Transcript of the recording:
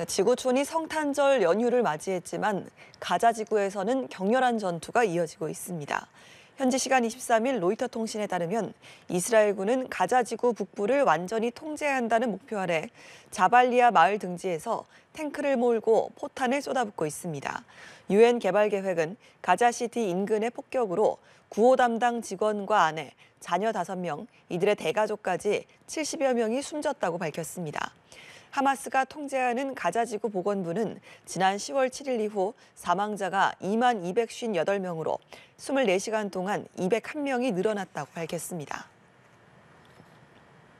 네, 지구촌이 성탄절 연휴를 맞이했지만 가자 지구에서는 격렬한 전투가 이어지고 있습니다. 현지 시간 23일 로이터 통신에 따르면 이스라엘군은 가자 지구 북부를 완전히 통제한다는 목표 아래 자발리아 마을 등지에서 탱크를 몰고 포탄을 쏟아붓고 있습니다. 유엔 개발 계획은 가자 시티 인근의 폭격으로 구호 담당 직원과 아내, 자녀 5명, 이들의 대가족까지 70여 명이 숨졌다고 밝혔습니다. 하마스가 통제하는 가자지구 보건부는 지난 10월 7일 이후 사망자가 2만 258명으로 24시간 동안 201명이 늘어났다고 밝혔습니다.